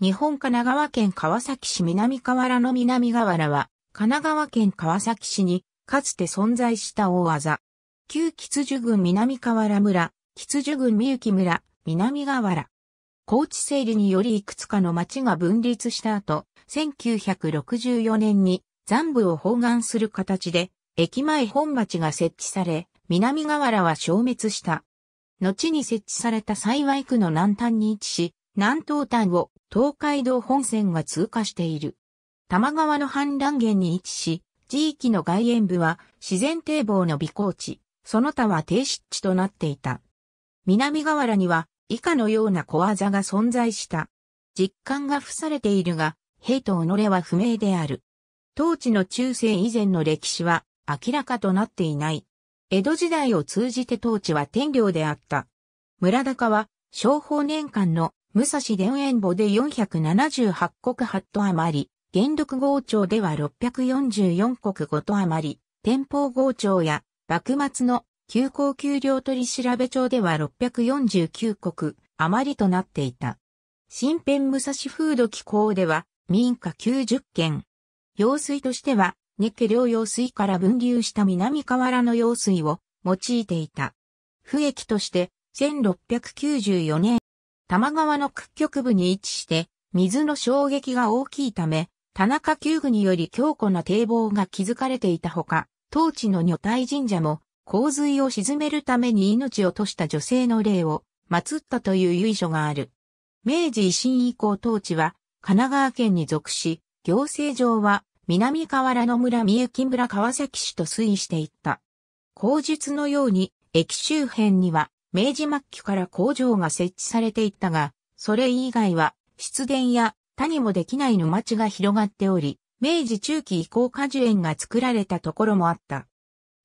日本神奈川県川崎市南河原の南河原は、神奈川県川崎市に、かつて存在した大技。旧吉寿郡南河原村、吉寿郡三幸村、南河原。高知整理によりいくつかの町が分立した後、1964年に残部を包含する形で、駅前本町が設置され、南河原は消滅した。後に設置された幸区の南端に位置し、南東端を東海道本線が通過している。多摩川の氾濫源に位置し、地域の外縁部は自然堤防の備考地、その他は低湿地となっていた。南河原には以下のような小技が存在した。実感が付されているが、兵と己は不明である。当地の中世以前の歴史は明らかとなっていない。江戸時代を通じて当地は天領であった。村高は、商法年間の武蔵田園墓で478国8都余り、元禄豪町では644国5都余り、天保豪町や幕末の休校給料取調べ帳では649国余りとなっていた。新編武蔵風土機構では民家90件。用水としては、ネケ両用水から分流した南河原の用水を用いていた。不益として、1694年多摩川の屈曲部に位置して、水の衝撃が大きいため、田中球具により強固な堤防が築かれていたほか、当地の女体神社も、洪水を沈めるために命を落とした女性の霊を祀ったという由緒がある。明治維新以降当地は神奈川県に属し、行政上は南河原の村三幸村川崎市と推移していった。口述のように駅周辺には明治末期から工場が設置されていったが、それ以外は湿原や他にもできない沼地が広がっており、明治中期以降果樹園が作られたところもあった。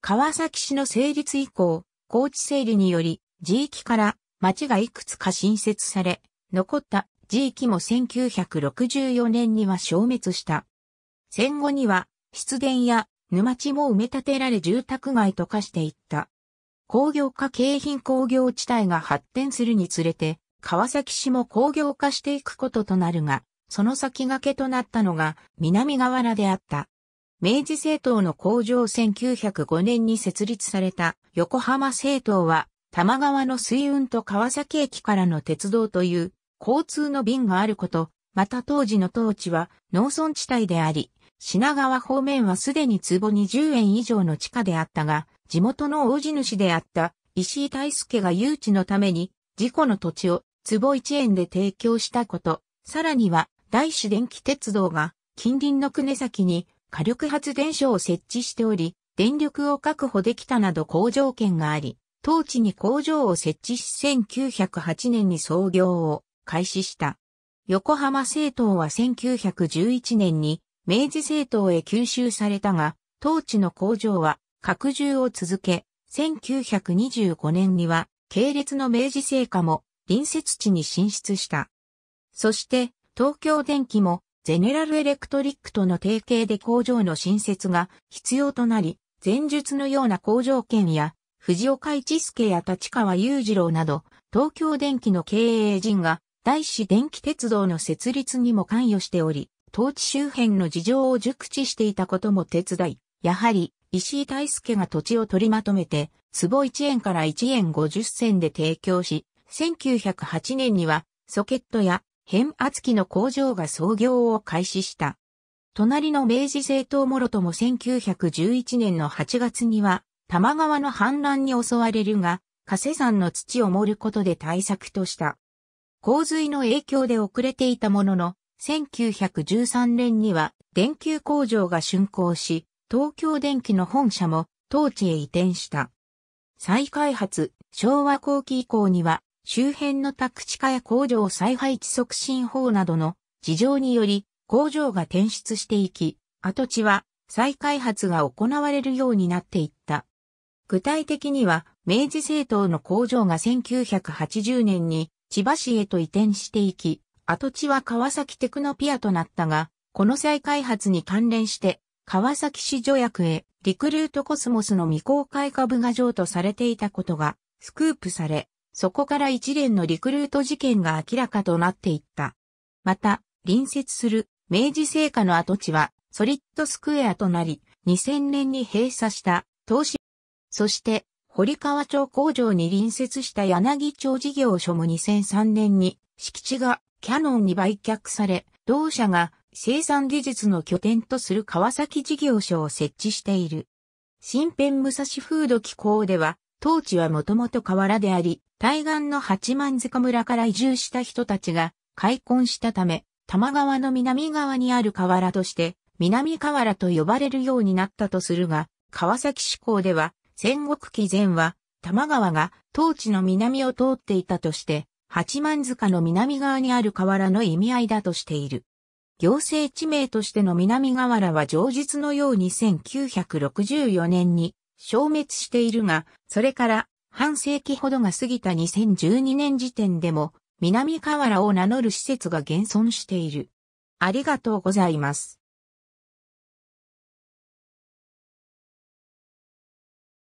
川崎市の成立以降、高知整理により、地域から町がいくつか新設され、残った地域も1964年には消滅した。戦後には、湿原や沼地も埋め立てられ住宅街と化していった。工業化京浜工業地帯が発展するにつれて、川崎市も工業化していくこととなるが、その先駆けとなったのが南河原であった。明治政党の工場1905年に設立された横浜政党は、多摩川の水運と川崎駅からの鉄道という交通の便があること、また当時の当地は農村地帯であり、品川方面はすでに坪20円以上の地下であったが、地元の大地主であった石井大輔が誘致のために事故の土地を坪一円で提供したこと、さらには大市電気鉄道が近隣の久根崎に火力発電所を設置しており、電力を確保できたなど好条件があり、当地に工場を設置し1908年に創業を開始した。横浜政党は1911年に明治政党へ吸収されたが、当地の工場は拡充を続け、1925年には、系列の明治製菓も隣接地に進出した。そして、東京電機も、ゼネラルエレクトリックとの提携で工場の新設が必要となり、前述のような工場券や、藤岡一助や立川裕次郎など、東京電機の経営陣が、大志電気鉄道の設立にも関与しており、当地周辺の事情を熟知していたことも手伝い、やはり石井大輔が土地を取りまとめて、壺1円から1円50銭で提供し、1908年にはソケットや変圧器の工場が創業を開始した。隣の明治政党もろとも1911年の8月には、玉川の氾濫に襲われるが、加瀬山の土を盛ることで対策とした。洪水の影響で遅れていたものの、1913年には電球工場が竣工し、東京電機の本社も当地へ移転した。再開発、昭和後期以降には、周辺の宅地化や工場再配置促進法などの事情により工場が転出していき、跡地は再開発が行われるようになっていった。具体的には、明治政党の工場が1980年に千葉市へと移転していき、跡地は川崎テクノピアとなったが、この再開発に関連して川崎市条約へリクルートコスモスの未公開株が譲渡されていたことがスクープされ、そこから一連のリクルート事件が明らかとなっていった。また、隣接する明治製菓の跡地はソリッドスクエアとなり、2000年に閉鎖した投資。そして、堀川町工場に隣接した柳町事業所も2003年に敷地がキャノンに売却され、同社が生産技術の拠点とする川崎事業所を設置している。新編武蔵風土機構では、当地はもともと河原であり、対岸の八幡塚村から移住した人たちが開墾したため、玉川の南側にある河原として、南河原と呼ばれるようになったとするが、川崎市向では、戦国期前は、玉川が当地の南を通っていたとして、八幡塚の南側にある河原の意味合いだとしている。行政地名としての南河原は上実のように1964年に消滅しているが、それから半世紀ほどが過ぎた2012年時点でも南河原を名乗る施設が現存している。ありがとうございます。